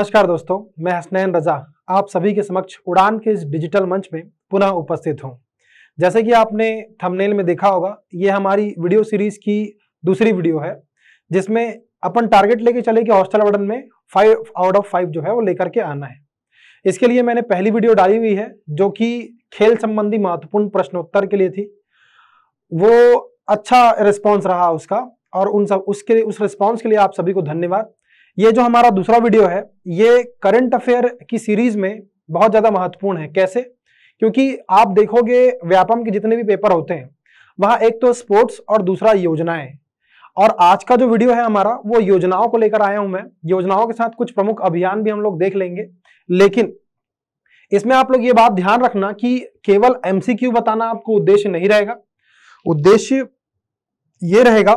नमस्कार दोस्तों मैं हसनैन रजा आप सभी के समक्ष उड़ान के इस डिजिटल मंच में पुनः उपस्थित हूं जैसे कि आपने थंबनेल में देखा होगा ये हमारी वीडियो सीरीज की दूसरी वीडियो है जिसमें अपन टारगेट लेके चले कि हॉस्टल वार्डन में फाइव आउट ऑफ फाइव जो है वो लेकर के आना है इसके लिए मैंने पहली वीडियो डाली हुई है जो कि खेल संबंधी महत्वपूर्ण प्रश्नोत्तर के लिए थी वो अच्छा रिस्पॉन्स रहा उसका और उन सब उसके उस रिस्पॉन्स के लिए आप सभी को धन्यवाद ये जो हमारा दूसरा वीडियो है ये करंट अफेयर की सीरीज में बहुत ज़्यादा महत्वपूर्ण है कैसे क्योंकि आप देखोगे व्यापम के जितने भी पेपर होते हैं वहां एक तो स्पोर्ट्स और दूसरा योजनाएं और आज का जो वीडियो है हमारा वो योजनाओं को लेकर आया हूं मैं योजनाओं के साथ कुछ प्रमुख अभियान भी हम लोग देख लेंगे लेकिन इसमें आप लोग ये बात ध्यान रखना कि केवल एमसीक्यू बताना आपको उद्देश्य नहीं रहेगा उद्देश्य ये रहेगा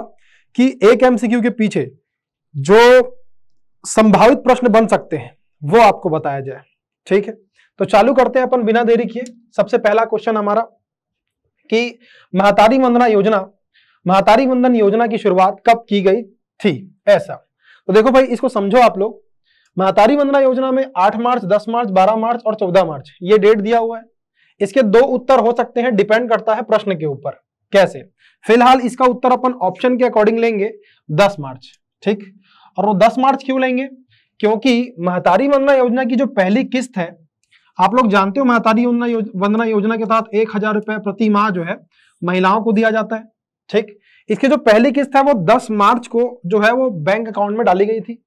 कि एक एमसीक्यू के पीछे जो संभावित प्रश्न बन सकते हैं वो आपको बताया जाए ठीक है तो चालू करते हैं अपन बिना देरी किए सबसे पहला क्वेश्चन हमारा कि महातारी वंदना योजना महातारी वंदन योजना की शुरुआत कब की गई थी ऐसा तो देखो भाई इसको समझो आप लोग महातारी वंदना योजना में 8 मार्च 10 मार्च 12 मार्च और 14 मार्च ये डेट दिया हुआ है इसके दो उत्तर हो सकते हैं डिपेंड करता है प्रश्न के ऊपर कैसे फिलहाल इसका उत्तर अपन ऑप्शन के अकॉर्डिंग लेंगे दस मार्च ठीक और वो दस मार्च क्यों लेंगे क्योंकि महतारी वंदना योजना की जो पहली किस्त है आप लोग जानते हो महतारी वंदना योजना के तहत एक हजार रुपए प्रति माह जो है महिलाओं को दिया जाता है ठीक इसकी जो पहली किस्त है वो 10 मार्च को जो है वो बैंक अकाउंट में डाली गई थी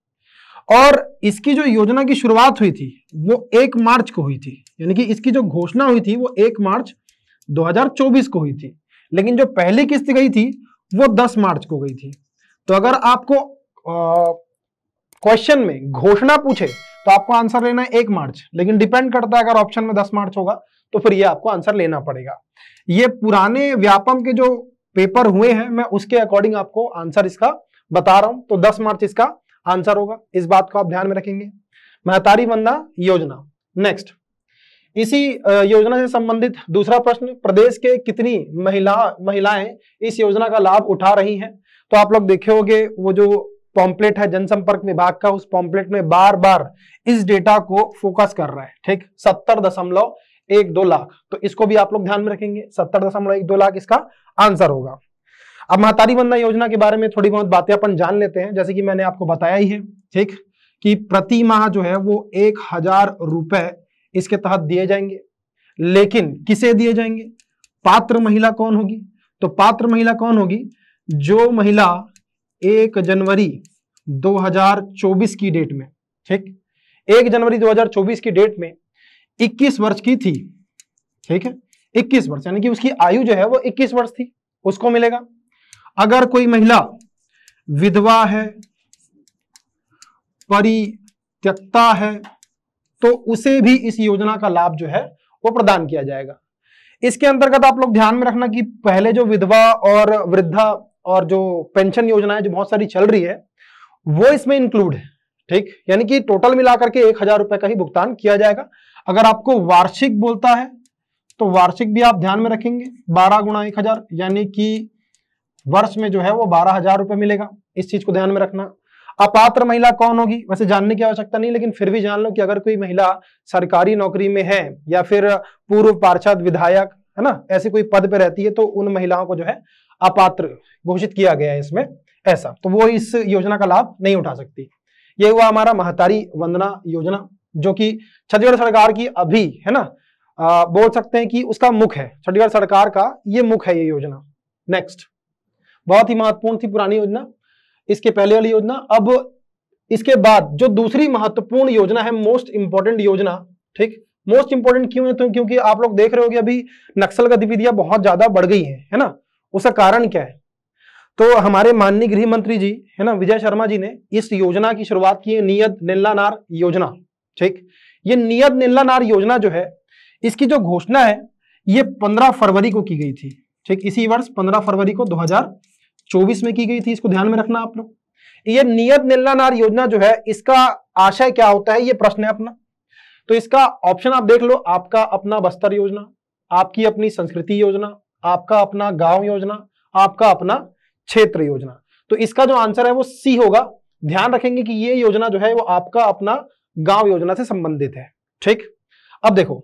और इसकी जो योजना की शुरुआत हुई थी वो एक मार्च को हुई थी यानी कि इसकी जो घोषणा हुई थी वो एक मार्च दो को हुई थी लेकिन जो पहली किस्त गई थी वो 10 मार्च को गई थी तो अगर आपको क्वेश्चन में घोषणा पूछे तो आपको आंसर लेना है एक मार्च लेकिन डिपेंड करता है अगर ऑप्शन में दस मार्च होगा तो फिर ये आपको आंसर लेना पड़ेगा ये पुराने व्यापम के जो पेपर हुए हैं मैं उसके अकॉर्डिंग आपको आंसर इसका बता रहा हूं तो 10 मार्च इसका आंसर होगा इस बात को आप ध्यान में रखेंगे महतारी वंदा योजना नेक्स्ट इसी योजना से संबंधित दूसरा प्रश्न प्रदेश के कितनी महिला महिलाएं इस योजना का लाभ उठा रही हैं तो आप लोग देखे होंगे वो जो पॉम्पलेट है जनसंपर्क विभाग का उस पॉम्पलेट में बार बार इस डेटा को फोकस कर रहा है ठीक सत्तर दशमलव एक दो लाख तो इसको भी आप लोग ध्यान में रखेंगे सत्तर दशमलव एक दो लाख इसका आंसर होगा अब महातारी बंदा योजना के बारे में थोड़ी बहुत बातें अपन जान लेते हैं जैसे कि मैंने आपको बताया ही है ठीक कि प्रति माह जो है वो एक हजार रुपए इसके तहत दिए जाएंगे लेकिन किसे दिए जाएंगे पात्र महिला कौन होगी तो पात्र महिला कौन होगी जो महिला एक जनवरी 2024 की डेट में ठीक एक जनवरी 2024 की डेट में 21 वर्ष की थी ठीक है 21 वर्ष यानी कि उसकी आयु जो है वो 21 वर्ष थी उसको मिलेगा अगर कोई महिला विधवा है परित्यक्ता है तो उसे भी इस योजना का लाभ जो है वो प्रदान किया जाएगा इसके अंतर्गत आप लोग ध्यान में रखना कि पहले जो विधवा और वृद्धा और जो पेंशन योजना है जो बहुत सारी चल रही है वो इसमें इंक्लूड है ठीक यानी कि टोटल मिलाकर के एक हजार रुपए का ही भुगतान किया जाएगा अगर आपको वार्षिक बोलता है तो वार्षिक भी आप ध्यान में रखेंगे बारह गुणा एक हजार यानी कि वर्ष में जो है वो बारह हजार रुपए मिलेगा इस चीज को ध्यान में रखना अपात्र महिला कौन होगी वैसे जानने की आवश्यकता नहीं लेकिन फिर भी जान लो कि अगर कोई महिला सरकारी नौकरी में है या फिर पूर्व पार्षद विधायक है ना ऐसे कोई पद पर रहती है तो उन महिलाओं को जो है अपात्र घोषित किया गया है इसमें ऐसा तो वो इस योजना का लाभ नहीं उठा सकती ये हुआ हमारा महतारी वंदना योजना जो कि छत्तीसगढ़ सरकार की अभी है ना आ, बोल सकते हैं कि उसका मुख है छत्तीसगढ़ सरकार का ये मुख है ये योजना नेक्स्ट बहुत ही महत्वपूर्ण थी पुरानी योजना इसके पहले वाली योजना अब इसके बाद जो दूसरी महत्वपूर्ण योजना है मोस्ट इंपॉर्टेंट योजना ठीक मोस्ट इंपोर्टेंट क्यों है तो क्योंकि आप लोग देख रहे हो अभी नक्सल गतिविधियां बहुत ज्यादा बढ़ गई है है ना उसका कारण क्या है तो हमारे माननीय गृह मंत्री जी है ना विजय शर्मा जी ने इस योजना की शुरुआत की है नियत निल्लानार योजना ठीक ये नियत निल्लानार योजना जो है इसकी जो घोषणा है ये 15 फरवरी को की गई थी ठीक इसी वर्ष 15 फरवरी को 2024 में की गई थी इसको ध्यान में रखना आप लोग ये नियत नीलानार योजना जो है इसका आशय क्या होता है ये प्रश्न है अपना तो इसका ऑप्शन आप देख लो आपका अपना बस्तर योजना आपकी अपनी संस्कृति योजना आपका अपना गांव योजना आपका अपना क्षेत्र योजना तो इसका जो आंसर है वो सी होगा ध्यान रखेंगे कि ये योजना जो है वो आपका अपना गांव योजना से संबंधित है ठीक अब देखो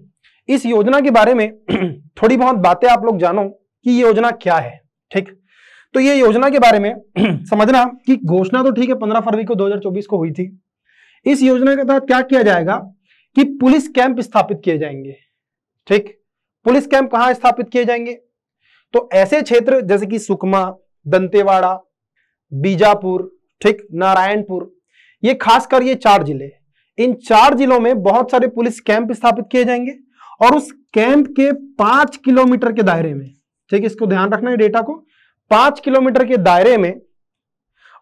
इस योजना के बारे में थोड़ी बहुत बातें आप लोग जानो कि ये योजना क्या है ठीक तो ये योजना के बारे में समझना कि घोषणा तो ठीक है 15 फरवरी को 2024 को हुई थी इस योजना के तहत क्या किया जाएगा कि पुलिस कैंप स्थापित किए जाएंगे ठीक पुलिस कैंप कहां स्थापित किए जाएंगे तो ऐसे क्षेत्र जैसे कि सुकमा दंतेवाड़ा बीजापुर ठीक नारायणपुर ये खासकर ये चार जिले इन चार जिलों में बहुत सारे पुलिस कैंप स्थापित किए जाएंगे और उस कैंप के पांच किलोमीटर के दायरे में ठीक इसको ध्यान रखना है डेटा को पांच किलोमीटर के दायरे में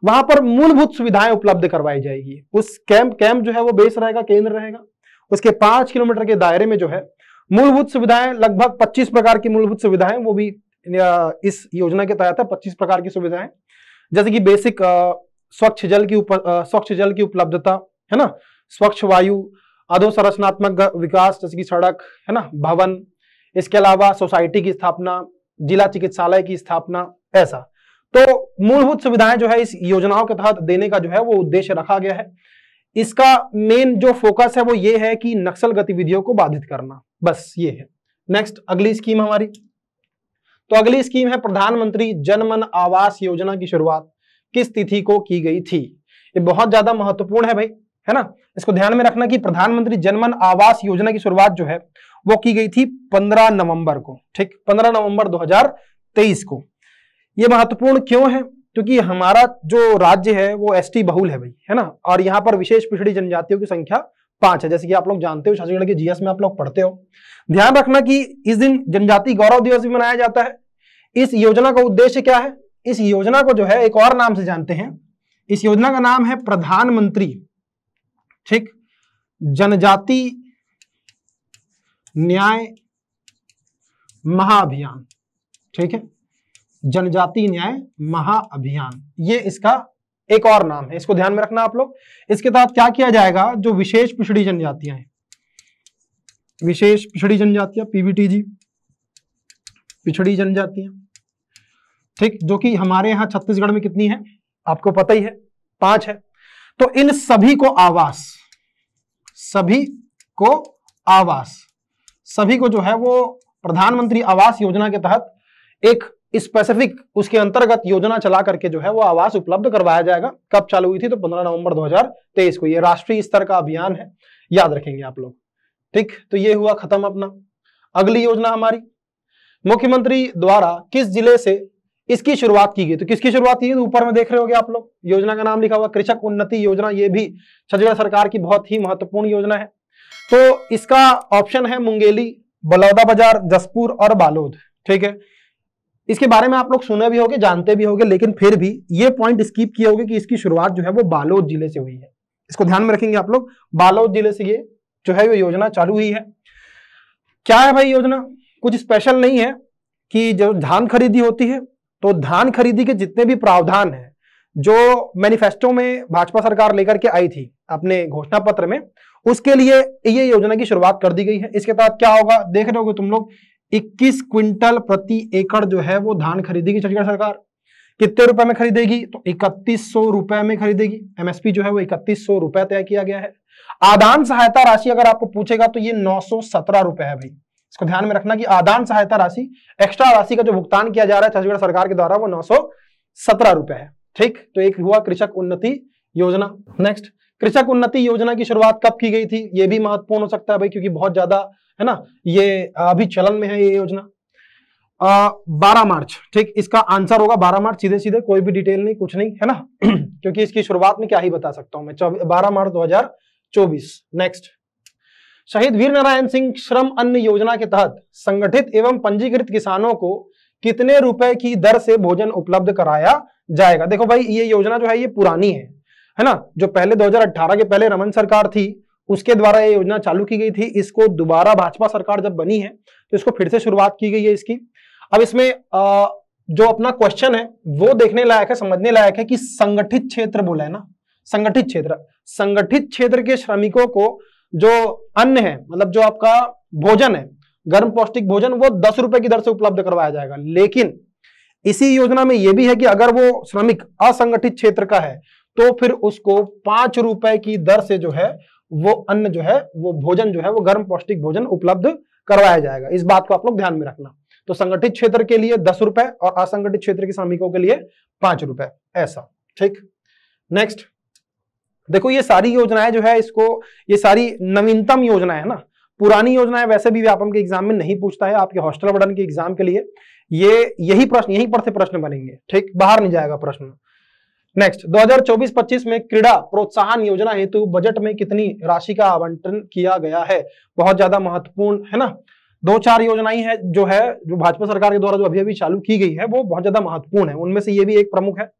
वहां पर मूलभूत सुविधाएं उपलब्ध करवाई जाएगी उस कैंप कैंप जो है वो बेस रहेगा केंद्र रहेगा उसके पांच किलोमीटर के दायरे में जो है मूलभूत सुविधाएं लगभग 25 प्रकार की मूलभूत सुविधाएं वो भी इस योजना के तहत है 25 प्रकार की सुविधाएं जैसे कि बेसिक स्वच्छ जल की स्वच्छ जल की उपलब्धता है ना स्वच्छ वायु अधोसंरचनात्मक विकास जैसे कि सड़क है ना भवन इसके अलावा सोसाइटी की स्थापना जिला चिकित्सालय की स्थापना ऐसा तो मूलभूत सुविधाएं जो है इस योजनाओं के तहत देने का जो है वो उद्देश्य रखा गया है इसका मेन जो फोकस है वो ये है कि नक्सल गतिविधियों को बाधित करना बस ये है नेक्स्ट अगली स्कीम हमारी तो अगली स्कीम है प्रधानमंत्री जनमन आवास योजना की शुरुआत किस तिथि को की गई थी ये बहुत ज्यादा महत्वपूर्ण है भाई है ना इसको ध्यान में रखना कि प्रधानमंत्री जनमन आवास योजना की शुरुआत जो है वो की गई थी 15 नवंबर को ठीक 15 नवंबर 2023 को ये महत्वपूर्ण क्यों है क्योंकि हमारा जो राज्य है वो एस बहुल है भाई है ना और यहाँ पर विशेष पिछड़ी जनजातियों की संख्या पांच है जैसे कि आप लोग जानते हो छत्तीसगढ़ के जीएस में आप लोग पढ़ते हो ध्यान रखना कि इस दिन जनजाति गौरव दिवस भी मनाया जाता है इस योजना का उद्देश्य क्या है इस योजना को जो है एक और नाम से जानते हैं इस योजना का नाम है प्रधानमंत्री ठीक जनजाति न्याय महाअभियान ठीक है जनजाति न्याय महाअभियान ये इसका एक और नाम है इसको ध्यान में रखना आप लोग इसके तहत क्या किया जाएगा जो विशेष पिछड़ी जनजातियां हैं विशेष पिछड़ी जनजातियां पीबीटीजी पिछड़ी जनजातियां ठीक जो कि हमारे यहां छत्तीसगढ़ में कितनी है आपको पता ही है पांच है तो इन सभी को आवास सभी को आवास सभी को जो है वो प्रधानमंत्री आवास योजना के तहत एक स्पेसिफिक उसके अंतर्गत योजना चला करके जो है वो आवास उपलब्ध करवाया जाएगा कब चालू हुई थी तो 15 नवंबर 2023 को ये राष्ट्रीय स्तर का अभियान है याद रखेंगे आप लोग ठीक तो ये हुआ खत्म अपना अगली योजना हमारी मुख्यमंत्री द्वारा किस जिले से इसकी शुरुआत की गई तो किसकी शुरुआत की तो ऊपर में देख रहे हो आप लोग योजना का नाम लिखा हुआ कृषक उन्नति योजना ये भी छत्तीसगढ़ सरकार की बहुत ही महत्वपूर्ण योजना है तो इसका ऑप्शन है मुंगेली बलौदा बाजार जसपुर और बालोद ठीक है इसके बारे में आप लोग सुने भी होंगे जानते भी होंगे लेकिन फिर भी ये पॉइंट स्कीप किए होंगे कि इसकी शुरुआत जो है वो बालोद जिले से हुई है इसको ध्यान में रखेंगे आप लोग बालोद जिले से ये जो है वो योजना चालू हुई है क्या है भाई योजना कुछ स्पेशल नहीं है कि जब धान खरीदी होती है तो धान खरीदी के जितने भी प्रावधान है जो मैनिफेस्टो में भाजपा सरकार लेकर के आई थी अपने घोषणा पत्र में उसके लिए ये योजना की शुरुआत कर दी गई है इसके तहत क्या होगा देख रहे हो तुम लोग 21 क्विंटल प्रति एकड़ जो है वो धान खरीदेगी छत्तीसगढ़ सरकार कितने रुपए में खरीदेगी तो इकतीस सौ रुपए में खरीदेगी एमएसपी जो है वो इकतीस सौ रुपए तय किया गया है आदान सहायता राशि अगर आपको पूछेगा तो ये नौ सौ सत्रह रुपए है भाई इसको ध्यान में रखना कि आदान सहायता राशि एक्स्ट्रा राशि का जो भुगतान किया जा रहा है छत्तीसगढ़ सरकार के द्वारा वो नौ सौ सत्रह रुपए है ठीक तो एक हुआ कृषक उन्नति योजना नेक्स्ट कृषक उन्नति योजना की शुरुआत कब की गई थी ये भी महत्वपूर्ण हो सकता है भाई क्योंकि बहुत ज्यादा है ना ये अभी चलन में है ये योजना बारह मार्च ठीक इसका आंसर होगा बारह मार्च सीधे सीधे कोई भी डिटेल नहीं कुछ नहीं है ना क्योंकि इसकी शुरुआत में क्या ही बता सकता हूं मैं बारह मार्च दो हजार चौबीस नेक्स्ट शहीद वीर नारायण सिंह श्रम अन्न योजना के तहत संगठित एवं पंजीकृत किसानों को कितने रुपए की दर से भोजन उपलब्ध कराया जाएगा देखो भाई ये योजना जो है ये पुरानी है है ना जो पहले 2018 के पहले रमन सरकार थी उसके द्वारा ये योजना चालू की गई थी इसको दोबारा भाजपा सरकार जब बनी है तो इसको फिर से शुरुआत की गई है इसकी अब इसमें आ, जो अपना क्वेश्चन है वो देखने लायक है समझने लायक है कि संगठित क्षेत्र बोला है ना संगठित क्षेत्र संगठित क्षेत्र के श्रमिकों को जो अन्न है मतलब जो आपका भोजन है गर्म पौष्टिक भोजन वो दस रुपए की दर से उपलब्ध करवाया जाएगा लेकिन इसी योजना में यह भी है कि अगर वो श्रमिक असंगठित क्षेत्र का है तो फिर उसको पांच रुपए की दर से जो है वो अन्न जो है वो भोजन जो है वो गर्म पौष्टिक भोजन उपलब्ध करवाया जाएगा इस बात को आप लोग ध्यान में रखना तो संगठित क्षेत्र के लिए दस रुपए और असंगठित क्षेत्र के श्रमिकों के लिए पांच रुपए ऐसा ठीक नेक्स्ट देखो ये सारी योजनाएं जो है इसको ये सारी नवीनतम योजना है ना पुरानी योजनाएं वैसे भी व्यापम के एग्जाम में नहीं पूछता है आपके हॉस्टल वर्डन के एग्जाम के लिए ये यही प्रश्न यही पर से प्रश्न बनेंगे ठीक बाहर नहीं जाएगा प्रश्न नेक्स्ट 2024-25 में क्रीड़ा प्रोत्साहन योजना हेतु बजट में कितनी राशि का आवंटन किया गया है बहुत ज्यादा महत्वपूर्ण है ना दो चार योजनाएं हैं जो है जो भाजपा सरकार के द्वारा जो अभी अभी चालू की गई है वो बहुत ज्यादा महत्वपूर्ण है उनमें से ये भी एक प्रमुख है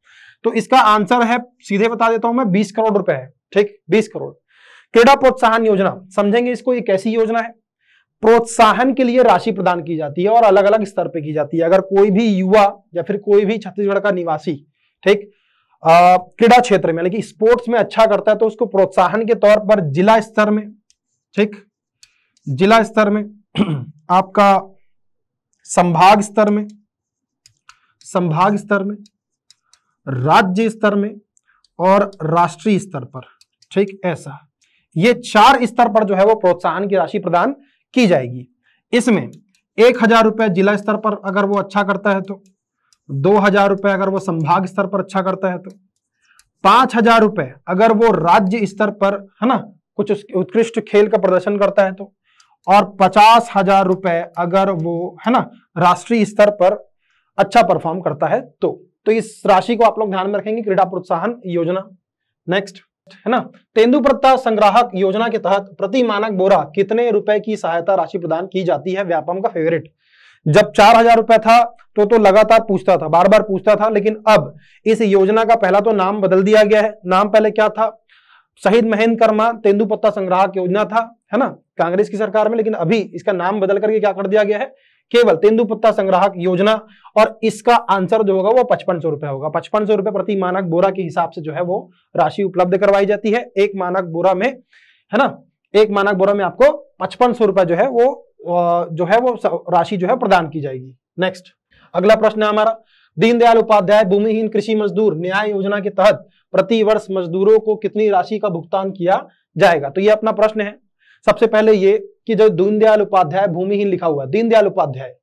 तो इसका आंसर है सीधे बता देता हूं मैं बीस करोड़ रुपए है ठीक बीस करोड़ क्रीडा प्रोत्साहन योजना समझेंगे इसको एक ऐसी योजना है प्रोत्साहन के लिए राशि प्रदान की जाती है और अलग अलग स्तर पर की जाती है अगर कोई भी युवा या फिर कोई भी छत्तीसगढ़ का निवासी ठीक क्रीड़ा क्षेत्र में यानी कि स्पोर्ट्स में अच्छा करता है तो उसको प्रोत्साहन के तौर पर जिला स्तर में ठीक जिला स्तर में आपका संभाग स्तर में संभाग स्तर में राज्य स्तर में और राष्ट्रीय स्तर पर ठीक ऐसा ये चार स्तर पर जो है वो प्रोत्साहन की राशि प्रदान की जाएगी इसमें एक हजार रुपए जिला स्तर पर अगर वो अच्छा करता है तो दो हजार रुपए अगर वो संभाग स्तर पर अच्छा करता है तो पांच हजार रुपए अगर वो राज्य स्तर पर है ना कुछ उत्कृष्ट खेल का प्रदर्शन करता है तो और पचास हजार रुपए अगर वो है ना राष्ट्रीय स्तर पर अच्छा परफॉर्म करता है तो तो इस राशि को आप लोग ध्यान में रखेंगे क्रीडा प्रोत्साहन योजना नेक्स्ट है ना तेंदुप्रता संग्राहक योजना के तहत प्रति मानक बोरा कितने रुपए की सहायता राशि प्रदान की जाती है व्यापम का फेवरेट जब चार हजार रुपए था तो तो लगातार पूछता था बार बार पूछता था लेकिन अब इस योजना का पहला तो नाम बदल दिया गया है नाम पहले क्या था शहीद महेंद्र कर्मा तेंदुपत्ता संग्राहक योजना था है ना कांग्रेस की सरकार में लेकिन अभी इसका नाम बदल करके क्या कर दिया गया है केवल तेंदुपत्ता संग्राहक योजना और इसका आंसर जो होगा वो पचपन सौ रुपए होगा पचपन सौ रुपए प्रति मानक बोरा के हिसाब से जो है वो राशि उपलब्ध करवाई जाती है एक मानक बोरा में है ना एक मानक बोरा में आपको पचपन सौ रुपए जो है वो जो है वो राशि जो है प्रदान की जाएगी नेक्स्ट अगला प्रश्न है हमारा दीनदयाल उपाध्याय भूमिहीन कृषि मजदूर न्याय योजना के तहत प्रति वर्ष मजदूरों को कितनी राशि का भुगतान किया जाएगा तो ये अपना प्रश्न है सबसे पहले ये कि जो दीनदयाल उपाध्याय भूमिहीन लिखा हुआ है दीनदयाल उपाध्याय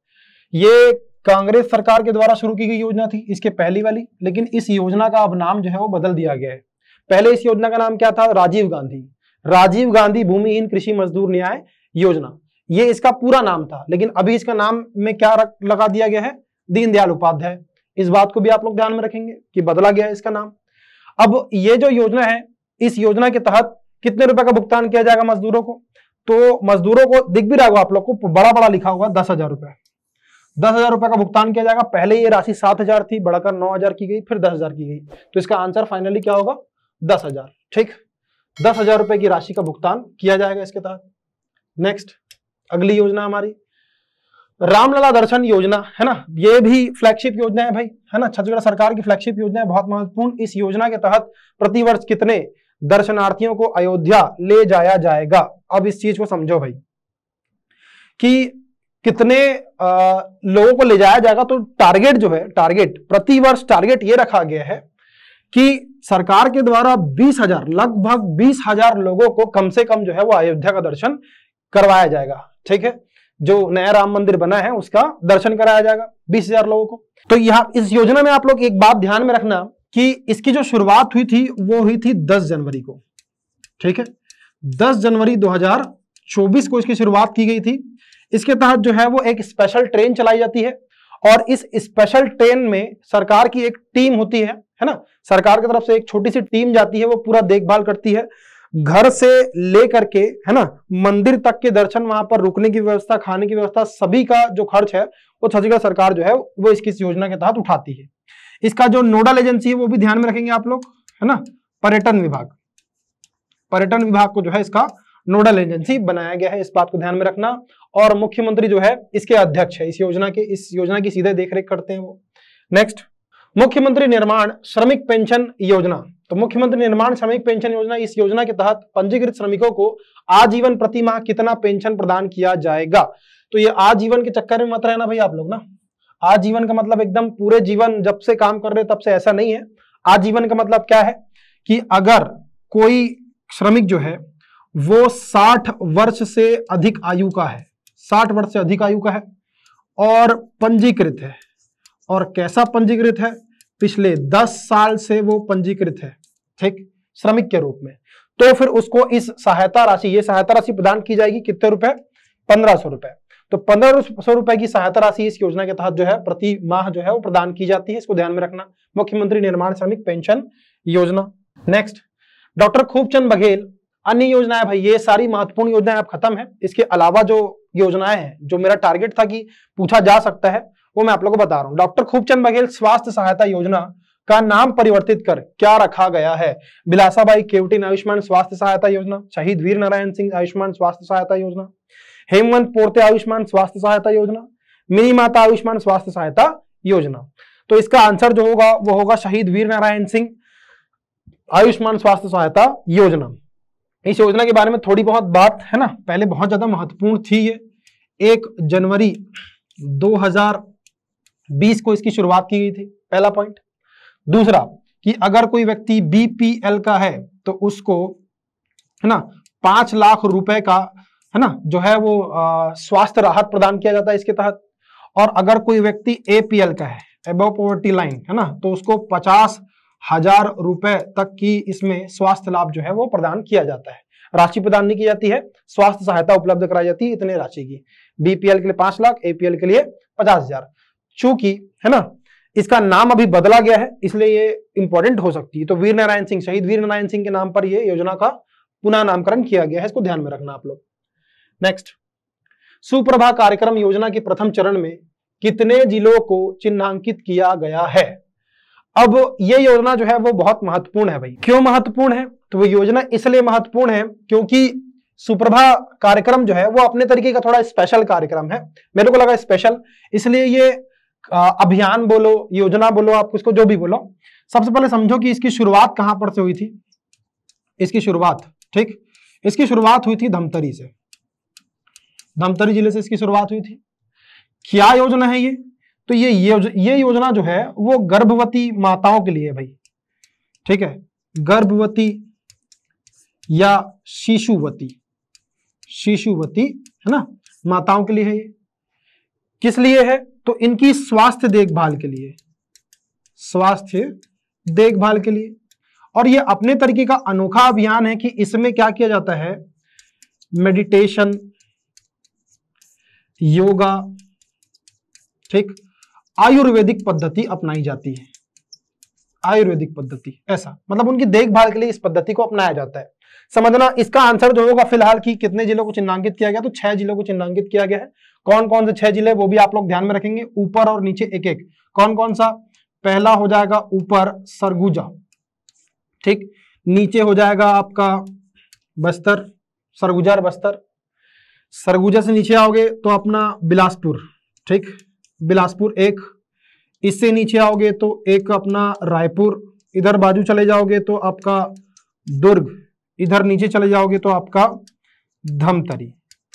ये कांग्रेस सरकार के द्वारा शुरू की गई योजना थी इसके पहली वाली लेकिन इस योजना का अब नाम जो है वो बदल दिया गया है पहले इस योजना का नाम क्या था राजीव गांधी राजीव गांधी भूमिहीन कृषि मजदूर न्याय योजना ये इसका पूरा नाम था लेकिन अभी इसका नाम में क्या रख, लगा दिया गया है दीनदयाल उपाध्याय इस बात को भी आप लोग ध्यान में रखेंगे कि बदला गया है इसका नाम अब ये जो योजना है इस योजना के तहत कितने रुपए का भुगतान किया जाएगा मजदूरों को तो मजदूरों को दिख भी रहा होगा आप लोग को बड़ा बड़ा लिखा होगा दस हजार रुपए दस हजार रुपए का भुगतान किया जाएगा पहले ये राशि सात हजार थी बढ़कर नौ हजार की गई फिर दस हजार की गई तो इसका आंसर फाइनली क्या होगा दस हजार ठीक दस हजार रुपए की राशि का भुगतान किया जाएगा इसके तहत नेक्स्ट अगली योजना हमारी रामलला दर्शन योजना है ना ये भी फ्लैगशिप योजना है भाई है ना छत्तीसगढ़ सरकार की फ्लैगशिप योजना है बहुत महत्वपूर्ण इस योजना के तहत प्रतिवर्ष कितने दर्शनार्थियों को अयोध्या ले जाया जाएगा अब इस चीज को समझो भाई कि कितने आ, लोगों को ले जाया जाएगा तो टारगेट जो है टारगेट प्रतिवर्ष टारगेट ये रखा गया है कि सरकार के द्वारा बीस हजार लगभग बीस हजार लोगों को कम से कम जो है वो अयोध्या का दर्शन करवाया जाएगा ठीक है जो नया राम मंदिर बना है उसका दर्शन कराया जाएगा बीस हजार लोगों को तो यहाँ इस योजना में आप लोग एक बात ध्यान में रखना कि इसकी जो शुरुआत हुई थी वो हुई थी 10 जनवरी को ठीक है 10 जनवरी 2024 को इसकी शुरुआत की गई थी इसके तहत जो है वो एक स्पेशल ट्रेन चलाई जाती है और इस स्पेशल ट्रेन में सरकार की एक टीम होती है है ना सरकार की तरफ से एक छोटी सी टीम जाती है वो पूरा देखभाल करती है घर से लेकर के है ना मंदिर तक के दर्शन वहां पर रुकने की व्यवस्था खाने की व्यवस्था सभी का जो खर्च है वो छत्तीसगढ़ सरकार जो है वो इसकी इस योजना के तहत उठाती है इसका जो नोडल एजेंसी है वो भी ध्यान में रखेंगे आप लोग है ना पर्यटन विभाग पर्यटन विभाग को जो है इसका नोडल एजेंसी बनाया गया है इस बात को ध्यान में रखना और मुख्यमंत्री जो है इसके अध्यक्ष है इस योजना के इस योजना की सीधे देखरेख करते हैं वो नेक्स्ट मुख्यमंत्री निर्माण श्रमिक पेंशन योजना तो मुख्यमंत्री निर्माण श्रमिक पेंशन योजना इस योजना के तहत पंजीकृत श्रमिकों को आजीवन प्रति माह कितना पेंशन प्रदान किया जाएगा तो ये आजीवन के चक्कर में मत रहना भाई आप लोग ना आजीवन का मतलब एकदम पूरे जीवन जब से काम कर रहे तब से ऐसा नहीं है आजीवन का मतलब क्या है कि अगर कोई श्रमिक जो है वो साठ वर्ष से अधिक आयु का है साठ वर्ष से अधिक आयु का है और पंजीकृत है और कैसा पंजीकृत है पिछले दस साल से वो पंजीकृत है ठीक श्रमिक के रूप में तो फिर उसको इस सहायता राशि ये सहायता राशि प्रदान की जाएगी कितने रुपए पंद्रह सौ रुपए तो पंद्रह सौ रुपए की सहायता राशि इस योजना के तहत जो है प्रति माह जो है वो प्रदान की जाती है इसको ध्यान में रखना मुख्यमंत्री निर्माण श्रमिक पेंशन योजना नेक्स्ट डॉक्टर खूबचंद बघेल अन्य योजनाएं भाई ये सारी महत्वपूर्ण योजनाएं अब खत्म है इसके अलावा जो योजनाएं हैं जो मेरा टारगेट था कि पूछा जा सकता है वो मैं आप लोगों को बता रहा हूँ डॉक्टर खूबचंद बघेल स्वास्थ्य सहायता योजना का नाम परिवर्तित कर क्या रखा गया है बिलासाबाई केवटिन आयुष्मान स्वास्थ्य सहायता योजना शहीद वीर नारायण सिंह आयुष्मान स्वास्थ्य सहायता योजना हेमवंत पोर्ते आयुष्मान स्वास्थ्य सहायता योजना मिनी माता आयुष्मान स्वास्थ्य सहायता योजना तो इसका आंसर जो होगा वो होगा शहीद वीर नारायण सिंह आयुष्मान स्वास्थ्य सहायता योजना इस योजना के बारे में थोड़ी बहुत बात है ना पहले बहुत ज्यादा महत्वपूर्ण थी ये एक जनवरी 2020 को इसकी शुरुआत की गई थी पहला पॉइंट दूसरा कि अगर कोई व्यक्ति बीपीएल का है तो उसको है ना पांच लाख रुपए का है ना जो है वो स्वास्थ्य राहत प्रदान किया जाता है इसके तहत और अगर कोई व्यक्ति एपीएल का है एबव पॉवर्टी लाइन है ना तो उसको पचास हजार रुपए तक की इसमें स्वास्थ्य लाभ जो है वो प्रदान किया जाता है राशि प्रदान नहीं की जाती है स्वास्थ्य सहायता उपलब्ध कराई जाती है इतने राशि की बीपीएल के लिए पांच लाख एपीएल के लिए पचास हजार चूंकि है ना इसका नाम अभी बदला गया है इसलिए ये इंपॉर्टेंट हो सकती है तो वीर नारायण सिंह शहीद वीर नारायण सिंह के नाम पर यह योजना का पुनः नामकरण किया गया है इसको ध्यान में रखना आप लोग नेक्स्ट सुप्रभा कार्यक्रम योजना के प्रथम चरण में कितने जिलों को चिन्हांकित किया गया है अब ये योजना जो है वो बहुत महत्वपूर्ण है भाई क्यों महत्वपूर्ण है तो वो योजना इसलिए महत्वपूर्ण है क्योंकि सुप्रभा कार्यक्रम जो है वो अपने तरीके का थोड़ा स्पेशल कार्यक्रम है मेरे को लगा स्पेशल इसलिए ये अभियान बोलो योजना बोलो आप उसको जो भी बोलो सबसे पहले समझो कि इसकी शुरुआत कहां पर से हुई थी इसकी शुरुआत ठीक इसकी शुरुआत हुई थी धमतरी से धमतरी जिले से इसकी शुरुआत हुई थी क्या योजना है ये तो ये ये योजना जो है वो गर्भवती माताओं के लिए भाई ठीक है गर्भवती या शिशुवती शिशुवती है ना माताओं के लिए है ये किस लिए है तो इनकी स्वास्थ्य देखभाल के लिए स्वास्थ्य देखभाल के लिए और ये अपने तरीके का अनोखा अभियान है कि इसमें क्या किया जाता है मेडिटेशन योगा ठीक आयुर्वेदिक पद्धति अपनाई जाती है आयुर्वेदिक पद्धति ऐसा मतलब उनकी देखभाल के लिए इस पद्धति को अपनाया जाता है समझना इसका आंसर जो होगा फिलहाल की कितने जिलों को चिन्हांकित किया गया तो छह जिलों को चिन्हांकित किया गया है कौन कौन से छह जिले वो भी आप लोग ध्यान में रखेंगे ऊपर और नीचे एक एक कौन कौन सा पहला हो जाएगा ऊपर सरगुजा ठीक नीचे हो जाएगा आपका बस्तर सरगुजा बस्तर सरगुजा से नीचे आओगे तो अपना बिलासपुर ठीक बिलासपुर एक इससे नीचे आओगे तो एक अपना रायपुर इधर बाजू चले जाओगे तो आपका दुर्ग इधर नीचे चले जाओगे तो आपका धमतरी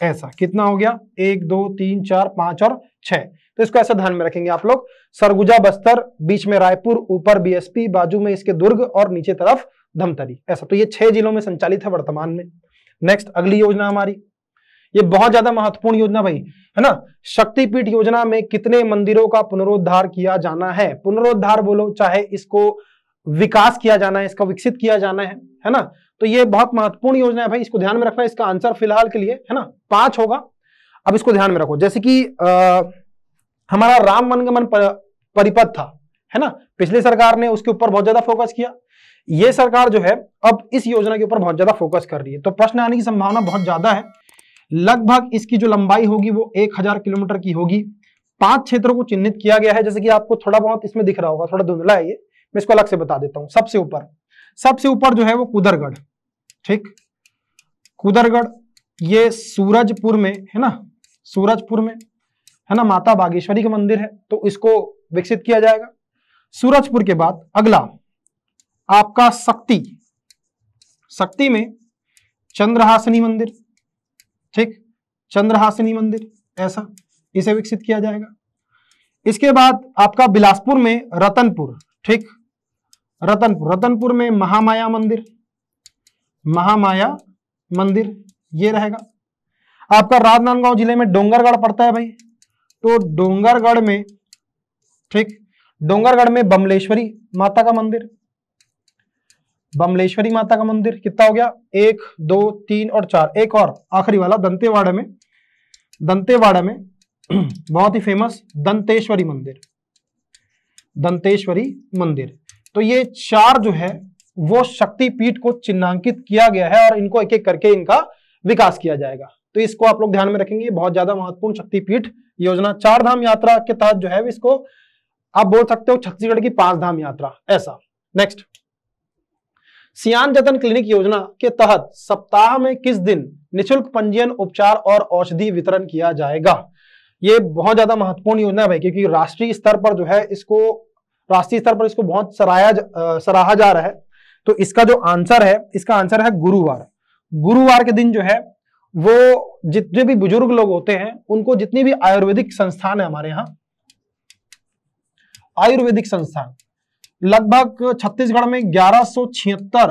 ऐसा कितना हो गया एक दो तीन चार पांच और छह तो इसको ऐसा ध्यान में रखेंगे आप लोग सरगुजा बस्तर बीच में रायपुर ऊपर बीएसपी बाजू में इसके दुर्ग और नीचे तरफ धमतरी ऐसा तो ये छह जिलों में संचालित है वर्तमान में नेक्स्ट अगली योजना हमारी ये बहुत ज्यादा महत्वपूर्ण योजना भाई है ना शक्तिपीठ योजना में कितने मंदिरों का पुनरोद्धार किया जाना है पुनरोद्धार बोलो चाहे इसको विकास किया जाना है इसका विकसित किया जाना है है ना तो ये बहुत महत्वपूर्ण योजना है भाई इसको ध्यान में रखना इसका आंसर फिलहाल के लिए है ना पांच होगा अब इसको ध्यान में रखो जैसे कि हमारा राम वनगमन परिपथ था है ना पिछले सरकार ने उसके ऊपर बहुत ज्यादा फोकस किया ये सरकार जो है अब इस योजना के ऊपर बहुत ज्यादा फोकस कर रही है तो प्रश्न आने की संभावना बहुत ज्यादा है लगभग इसकी जो लंबाई होगी वो एक हजार किलोमीटर की होगी पांच क्षेत्रों को चिन्हित किया गया है जैसे कि आपको थोड़ा बहुत इसमें दिख रहा होगा थोड़ा धुंधला है ये मैं इसको अलग से बता देता हूं सबसे ऊपर सबसे ऊपर जो है वो कुदरगढ़ ठीक कुदरगढ़ ये सूरजपुर में है ना सूरजपुर में है ना माता बागेश्वरी का मंदिर है तो इसको विकसित किया जाएगा सूरजपुर के बाद अगला आपका शक्ति शक्ति में चंद्रहासनी मंदिर ठीक चंद्रहासिनी मंदिर ऐसा इसे विकसित किया जाएगा इसके बाद आपका बिलासपुर में रतनपुर ठीक रतनपुर रतनपुर में महामाया मंदिर महामाया मंदिर ये रहेगा आपका राजनांदगांव जिले में डोंगरगढ़ पड़ता है भाई तो डोंगरगढ़ में ठीक डोंगरगढ़ में बमलेश्वरी माता का मंदिर बमलेश्वरी माता का मंदिर कितना हो गया एक दो तीन और चार एक और आखिरी वाला दंतेवाड़ा में दंतेवाड़ा में बहुत ही फेमस दंतेश्वरी मंदिर दंतेश्वरी मंदिर तो ये चार जो है वो शक्तिपीठ को चिन्हांकित किया गया है और इनको एक एक करके इनका विकास किया जाएगा तो इसको आप लोग ध्यान में रखेंगे बहुत ज्यादा महत्वपूर्ण शक्तिपीठ योजना चार धाम यात्रा के तहत जो है इसको आप बोल सकते हो छत्तीसगढ़ की पांच धाम यात्रा ऐसा नेक्स्ट सियान जतन क्लिनिक योजना के तहत सप्ताह में किस दिन निशुल्क पंजीयन उपचार और औषधि वितरण किया जाएगा ये बहुत ज्यादा महत्वपूर्ण योजना है भाई क्योंकि राष्ट्रीय स्तर पर जो है इसको राष्ट्रीय स्तर पर इसको बहुत सराया सराहा जा रहा है तो इसका जो आंसर है इसका आंसर है गुरुवार गुरुवार के दिन जो है वो जितने भी बुजुर्ग लोग होते हैं उनको जितनी भी आयुर्वेदिक संस्थान है हमारे यहाँ आयुर्वेदिक संस्थान लगभग छत्तीसगढ़ में ग्यारह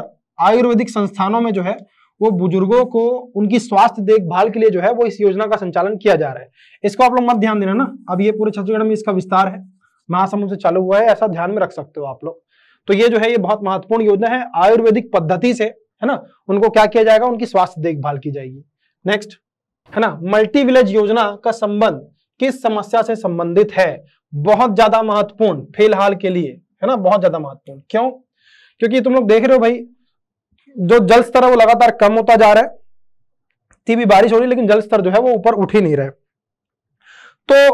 आयुर्वेदिक संस्थानों में जो है वो बुजुर्गों को उनकी स्वास्थ्य देखभाल के लिए जो है वो इस योजना का संचालन किया जा रहा है इसको आप लोग मत ध्यान देना ना अब ये पूरे छत्तीसगढ़ में इसका विस्तार है महासमुंद से चालू हुआ है ऐसा ध्यान में रख सकते हो आप लोग तो ये जो है ये बहुत महत्वपूर्ण योजना है आयुर्वेदिक पद्धति से है ना उनको क्या किया जाएगा उनकी स्वास्थ्य देखभाल की जाएगी नेक्स्ट है ना मल्टी विलेज योजना का संबंध किस समस्या से संबंधित है बहुत ज्यादा महत्वपूर्ण फिलहाल के लिए है ना बहुत ज्यादा महत्वपूर्ण क्यों क्योंकि तुम लोग देख रहे हो भाई जो जल स्तर है वो लगातार कम होता जा रहा है तीवी बारिश हो रही लेकिन जल स्तर जो है वो ऊपर उठ ही नहीं रहे तो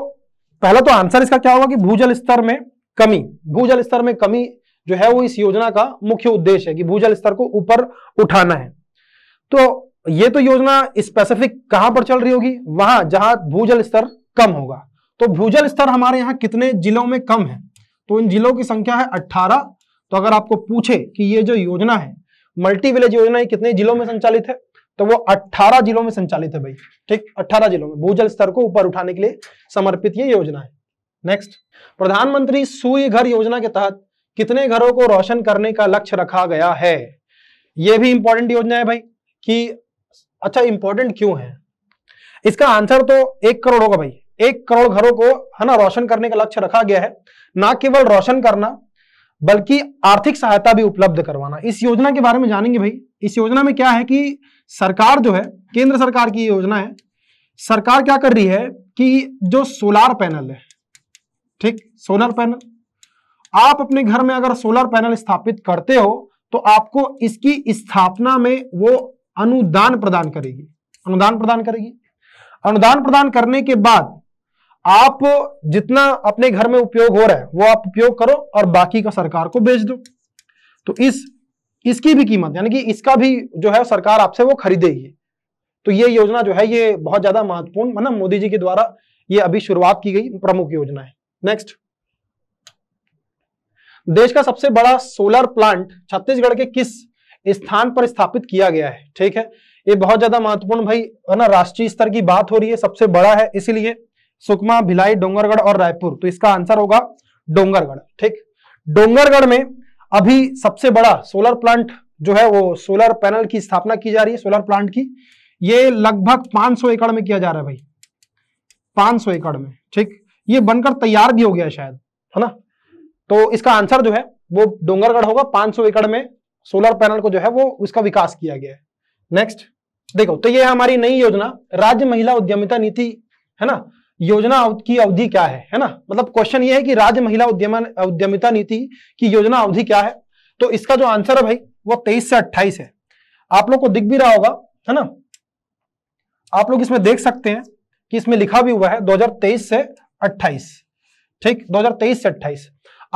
पहला तो आंसर इसका क्या होगा कि भूजल स्तर में कमी भूजल स्तर में कमी जो है वो इस योजना का मुख्य उद्देश्य है कि भूजल स्तर को ऊपर उठाना है तो ये तो योजना स्पेसिफिक कहां पर चल रही होगी वहां जहां भूजल स्तर कम होगा तो भूजल स्तर हमारे यहाँ कितने जिलों में कम है तो इन जिलों की संख्या है अट्ठारह तो अगर आपको पूछे कि ये जो योजना है मल्टी विलेज योजना कितने जिलों में संचालित है तो वो 18 जिलों में संचालित है भाई ठीक 18 जिलों में भूजल स्तर को ऊपर उठाने के लिए समर्पित ये योजना है नेक्स्ट प्रधानमंत्री सूर्य घर योजना के तहत कितने घरों को रोशन करने का लक्ष्य रखा गया है ये भी इंपॉर्टेंट योजना है भाई कि अच्छा इंपॉर्टेंट क्यों है इसका आंसर तो एक करोड़ होगा भाई एक करोड़ घरों को है ना रोशन करने का लक्ष्य रखा गया है ना केवल रोशन करना बल्कि आर्थिक सहायता भी उपलब्ध करवाना इस योजना के बारे में जानेंगे भाई इस योजना में क्या है कि सरकार जो है केंद्र सरकार की योजना है सरकार क्या कर रही है कि जो सोलार पैनल है ठीक सोलर पैनल आप अपने घर में अगर सोलर पैनल स्थापित करते हो तो आपको इसकी स्थापना में वो अनुदान प्रदान करेगी अनुदान प्रदान करेगी अनुदान प्रदान करने के बाद आप जितना अपने घर में उपयोग हो रहा है वो आप उपयोग करो और बाकी का सरकार को बेच दो तो इस इसकी भी कीमत यानी कि इसका भी जो है सरकार आपसे वो खरीदेगी तो ये योजना जो है ये बहुत ज्यादा महत्वपूर्ण मतलब मोदी जी के द्वारा ये अभी शुरुआत की गई प्रमुख योजना है नेक्स्ट देश का सबसे बड़ा सोलर प्लांट छत्तीसगढ़ के किस स्थान पर स्थापित किया गया है ठीक है ये बहुत ज्यादा महत्वपूर्ण भाई है ना राष्ट्रीय स्तर की बात हो रही है सबसे बड़ा है इसीलिए सुकमा भिलाई डोंगरगढ़ और रायपुर तो इसका आंसर होगा डोंगरगढ़ ठीक डोंगरगढ़ में अभी सबसे बड़ा सोलर प्लांट जो है वो सोलर पैनल की स्थापना की जा रही है सोलर प्लांट की ये लगभग 500 एकड़ में किया जा रहा है भाई 500 एकड़ में ठीक ये बनकर तैयार भी हो गया शायद है ना तो इसका आंसर जो है वो डोंगरगढ़ होगा 500 एकड़ में सोलर पैनल को जो है वो उसका विकास किया गया है नेक्स्ट देखो तो ये हमारी नई योजना राज्य महिला उद्यमिता नीति है ना योजना की अवधि क्या है है ना मतलब क्वेश्चन ये है कि राज्य महिला उद्यमिता नीति की योजना अवधि क्या है तो इसका जो आंसर है भाई वो तेईस से अट्ठाईस है आप लोग को दिख भी रहा होगा है ना आप लोग इसमें देख सकते हैं कि इसमें लिखा भी हुआ है 2023 से 28 ठीक 2023 से 28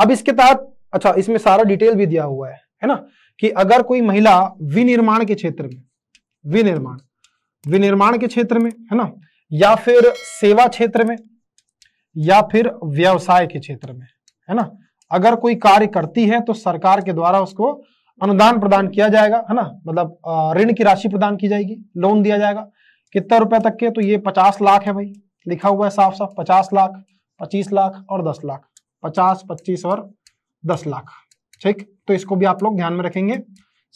अब इसके तहत अच्छा इसमें सारा डिटेल भी दिया हुआ है है ना कि अगर कोई महिला विनिर्माण के क्षेत्र में विनिर्माण विनिर्माण के क्षेत्र में है ना या फिर सेवा क्षेत्र में या फिर व्यवसाय के क्षेत्र में है ना अगर कोई कार्य करती है तो सरकार के द्वारा उसको अनुदान प्रदान किया जाएगा है ना मतलब ऋण की राशि प्रदान की जाएगी लोन दिया जाएगा कितना रुपए तक के तो ये पचास लाख है भाई लिखा हुआ है साफ साफ पचास लाख पच्चीस लाख और दस लाख पचास पच्चीस और दस लाख ठीक तो इसको भी आप लोग ध्यान में रखेंगे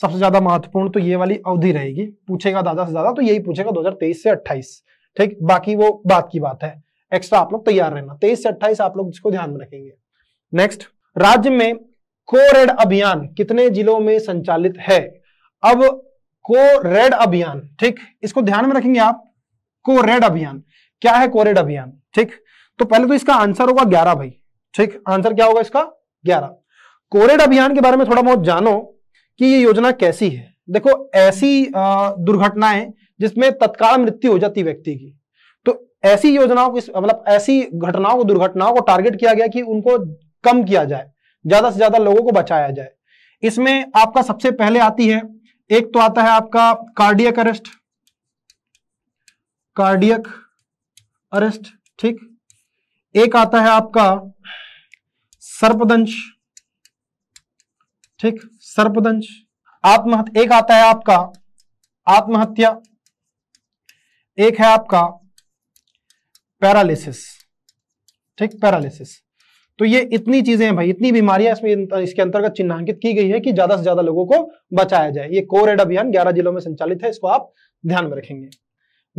सबसे ज्यादा महत्वपूर्ण तो ये वाली अवधि रहेगी पूछेगा ज्यादा से ज्यादा तो यही पूछेगा दो से अट्ठाईस ठीक बाकी वो बात की बात है एक्स्ट्रा आप लोग तैयार रहना तेईस से अट्ठाईस आप लोग इसको ध्यान में रखेंगे नेक्स्ट राज्य में को रेड अभियान कितने जिलों में संचालित है अब को रेड अभियान ठीक इसको ध्यान में रखेंगे आप को रेड अभियान क्या है कोरेड अभियान ठीक तो पहले तो इसका आंसर होगा ग्यारह भाई ठीक आंसर क्या होगा इसका ग्यारह कोरेड अभियान के बारे में थोड़ा बहुत जानो कि ये योजना कैसी है देखो ऐसी दुर्घटनाएं जिसमें तत्काल मृत्यु हो जाती व्यक्ति की तो ऐसी योजनाओं को मतलब ऐसी घटनाओं को दुर्घटनाओं को टारगेट किया गया कि उनको कम किया जाए ज्यादा से ज्यादा लोगों को बचाया जाए इसमें आपका सबसे पहले आती है एक तो आता है आपका कार्डियक अरेस्ट कार्डियक अरेस्ट ठीक एक आता है आपका सर्पदंश ठीक सर्पदंश आत्महत्या एक आता है आपका आत्महत्या एक है आपका पैरालिसिस ठीक पैरालिसिस तो ये इतनी चीजें हैं भाई इतनी बीमारियां इसमें इसके अंतर्गत चिन्हांकित की गई है कि ज्यादा से ज्यादा लोगों को बचाया जाए ये कोरेड अभियान 11 जिलों में संचालित है इसको आप ध्यान में रखेंगे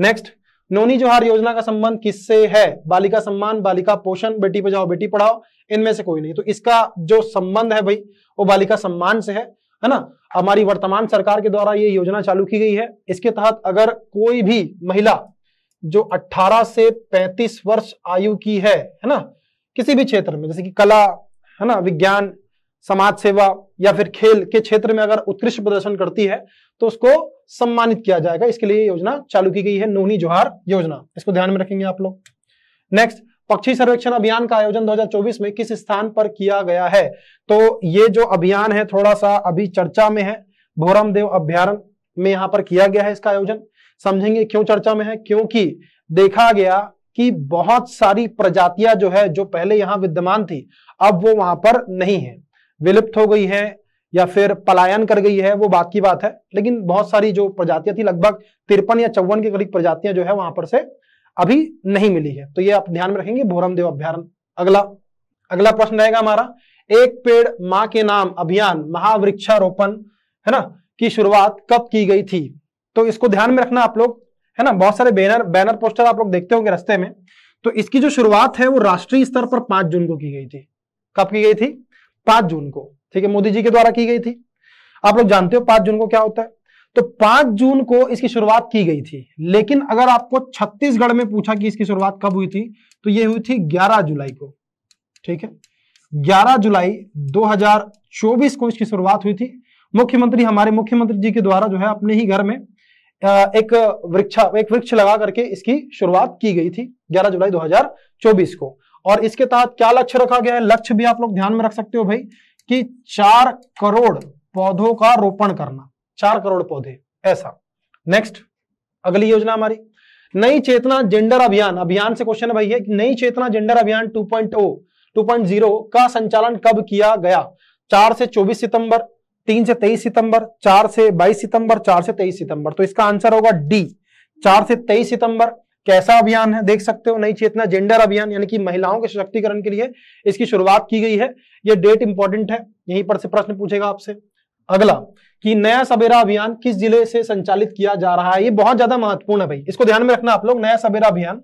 नेक्स्ट नोनी जोहार योजना का संबंध किससे है बालिका सम्मान बालिका पोषण बेटी बचाओ बेटी पढ़ाओ इनमें से कोई नहीं तो इसका जो संबंध है भाई वो बालिका सम्मान से है है ना हमारी वर्तमान सरकार के द्वारा ये योजना चालू की गई है इसके तहत अगर कोई भी महिला जो 18 से 35 वर्ष आयु की है है ना किसी भी क्षेत्र में जैसे कि कला है ना विज्ञान समाज सेवा या फिर खेल के क्षेत्र में अगर उत्कृष्ट प्रदर्शन करती है तो उसको सम्मानित किया जाएगा इसके लिए योजना चालू की गई है नोनी जोहार योजना इसको ध्यान में रखेंगे आप लोग नेक्स्ट पक्षी सर्वेक्षण अभियान का आयोजन 2024 में किस स्थान पर किया गया है तो ये जो अभियान है थोड़ा सा अभी चर्चा में है भोरम देव अभ्यारण में यहाँ पर किया गया है इसका आयोजन समझेंगे क्यों चर्चा में है क्योंकि देखा गया कि बहुत सारी प्रजातियां जो है जो पहले यहाँ विद्यमान थी अब वो वहां पर नहीं है विलुप्त हो गई है या फिर पलायन कर गई है वो बात की बात है लेकिन बहुत सारी जो प्रजातियां थी लगभग तिरपन या चौवन के करीब प्रजातियां जो है वहां पर से अभी नहीं मिली है तो ये आप ध्यान में रखेंगे भोरमदेव अभ्यारण अगला अगला प्रश्न रहेगा हमारा एक पेड़ माँ के नाम अभियान महावृक्षारोपण है ना की शुरुआत कब की गई थी तो इसको ध्यान में रखना आप लोग है ना बहुत सारे बैनर बैनर पोस्टर आप लोग देखते होंगे रास्ते में तो इसकी जो शुरुआत है वो राष्ट्रीय स्तर पर पांच जून को की गई थी कब की गई थी पांच जून को ठीक है मोदी जी के द्वारा की गई थी आप लोग जानते हो पांच जून को क्या होता है तो 5 जून को इसकी शुरुआत की गई थी लेकिन अगर आपको छत्तीसगढ़ में पूछा कि इसकी शुरुआत कब हुई थी तो यह हुई थी 11 जुलाई को ठीक है 11 जुलाई 2024 को इसकी शुरुआत हुई थी मुख्यमंत्री हमारे मुख्यमंत्री जी के द्वारा जो है अपने ही घर में एक वृक्षा एक वृक्ष लगा करके इसकी शुरुआत की गई थी ग्यारह जुलाई चौबीस को और इसके तहत क्या लक्ष्य रखा गया है लक्ष्य भी आप लोग ध्यान में रख सकते हो भाई कि चार करोड़ पौधों का रोपण करना चार करोड़ पौधे ऐसा नेक्स्ट अगली योजना हमारी नई चेतना जेंडर अभियान अभियान से क्वेश्चन भाई है नई चेतना जेंडर अभियान 2.0 2.0 का संचालन कब किया गया चार से चौबीस सितंबर तीन से तेईस सितंबर चार से बाईस सितंबर चार से तेईस सितंबर तो इसका आंसर होगा डी चार से तेईस सितंबर कैसा अभियान है देख सकते हो नई चेतना जेंडर अभियान यानी कि महिलाओं के सशक्तिकरण के लिए इसकी शुरुआत की गई है यह डेट इंपॉर्टेंट है यहीं पर से प्रश्न पूछेगा आपसे अगला कि नया सबेरा अभियान किस जिले से संचालित किया जा रहा है ये बहुत ज्यादा महत्वपूर्ण है भाई इसको ध्यान में रखना आप लोग नया सबेरा अभियान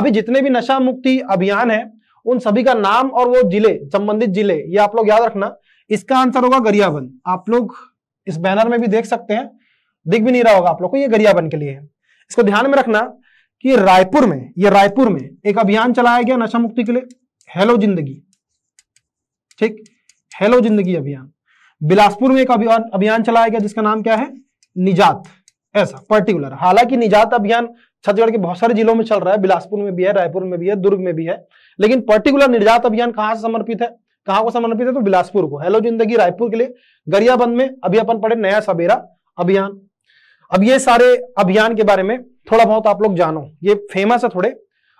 अभी जितने भी नशा मुक्ति अभियान है उन सभी का नाम और वो जिले संबंधित जिले ये आप लोग याद रखना इसका आंसर होगा गरियाबंद आप लोग इस बैनर में भी देख सकते हैं दिख भी नहीं रहा होगा आप लोग को ये गरियाबंद के लिए है इसको ध्यान में रखना कि रायपुर में ये रायपुर में एक अभियान चलाया गया नशा मुक्ति के लिए हेलो जिंदगी ठीक हेलो जिंदगी अभियान बिलासपुर में एक अभियान चलाया गया जिसका नाम क्या है निजात ऐसा पर्टिकुलर हालांकि निजात अभियान छत्तीसगढ़ के बहुत सारे जिलों में चल रहा है बिलासपुर में भी है रायपुर में भी है दुर्ग में भी है लेकिन पर्टिकुलर निर्जात अभियान कहाँ से समर्पित है कहाँ को समर्पित है तो बिलासपुर को हेलो जिंदगी रायपुर के लिए गरियाबंद में अभी अपन पढ़े नया सवेरा अभियान अब ये सारे अभियान के बारे में थोड़ा बहुत आप लोग जानो ये फेमस है थोड़े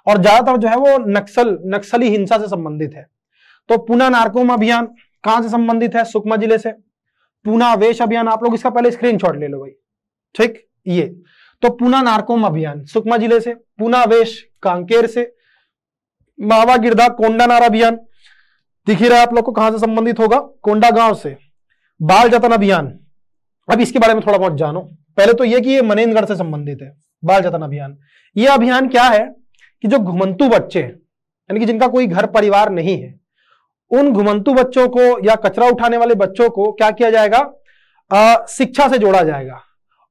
और ज्यादातर जो है वो नक्सल नक्सली हिंसा से संबंधित है तो पुनः नारकोम अभियान कहां से संबंधित है सुकमा जिले से पूना वेश अभियान आप लोग इसका पहले स्क्रीनशॉट ले लो भाई ठीक ये तो पूना नारकोम अभियान सुकमा जिले से पूना वेश कांकेर से मावा गिरदा कोंडा नार अभियान दिख ही रहा है आप लोग को कहां से संबंधित होगा कोंडा गांव से बाल जतन अभियान अब इसके बारे में थोड़ा बहुत जानो पहले तो ये कि ये मनेन्द्रगढ़ से संबंधित है बाल जतन अभियान ये अभियान क्या है कि जो घुमंतु बच्चे यानी कि जिनका कोई घर परिवार नहीं है उन घुमंतु बच्चों को या कचरा उठाने वाले बच्चों को क्या किया जाएगा आ, शिक्षा से जोड़ा जाएगा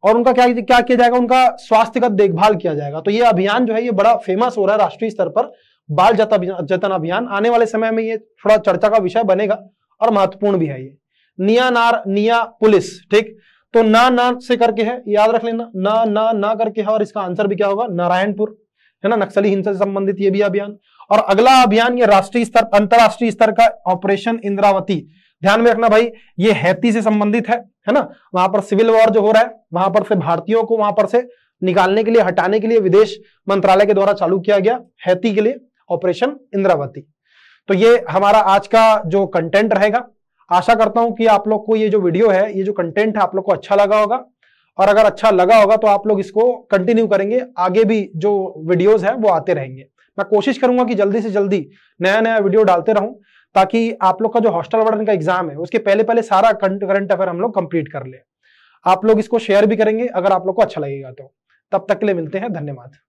और उनका क्या क्या किया जाएगा उनका स्वास्थ्यगत देखभाल किया जाएगा तो ये अभियान जो है ये बड़ा फेमस हो रहा है राष्ट्रीय स्तर पर बाल जतन अभियान आने वाले समय में ये थोड़ा चर्चा का विषय बनेगा और महत्वपूर्ण भी है ये निया नार निया पुलिस ठीक तो ना ना से करके है याद रख लेना ना ना ना करके है और इसका आंसर भी क्या होगा नारायणपुर है ना नक्सली हिंसा से संबंधित ये भी अभियान और अगला अभियान ये राष्ट्रीय स्तर अंतर्राष्ट्रीय स्तर का ऑपरेशन इंद्रावती ध्यान में रखना भाई ये हैती से संबंधित है है ना वहां पर सिविल वॉर जो हो रहा है वहां पर से भारतीयों को वहां पर से निकालने के लिए हटाने के लिए विदेश मंत्रालय के द्वारा चालू किया गया हैती के लिए ऑपरेशन इंद्रावती तो ये हमारा आज का जो कंटेंट रहेगा आशा करता हूं कि आप लोग को ये जो वीडियो है ये जो कंटेंट है आप लोग को अच्छा लगा होगा और अगर अच्छा लगा होगा तो आप लोग इसको कंटिन्यू करेंगे आगे भी जो वीडियोस है वो आते रहेंगे मैं कोशिश करूंगा कि जल्दी से जल्दी नया नया वीडियो डालते रहूं ताकि आप लोग का जो हॉस्टल वार्डन का एग्जाम है उसके पहले पहले सारा करंट अफेयर हम लोग कंप्लीट कर ले आप लोग इसको शेयर भी करेंगे अगर आप लोग को अच्छा लगेगा तो तब तक के लिए मिलते हैं धन्यवाद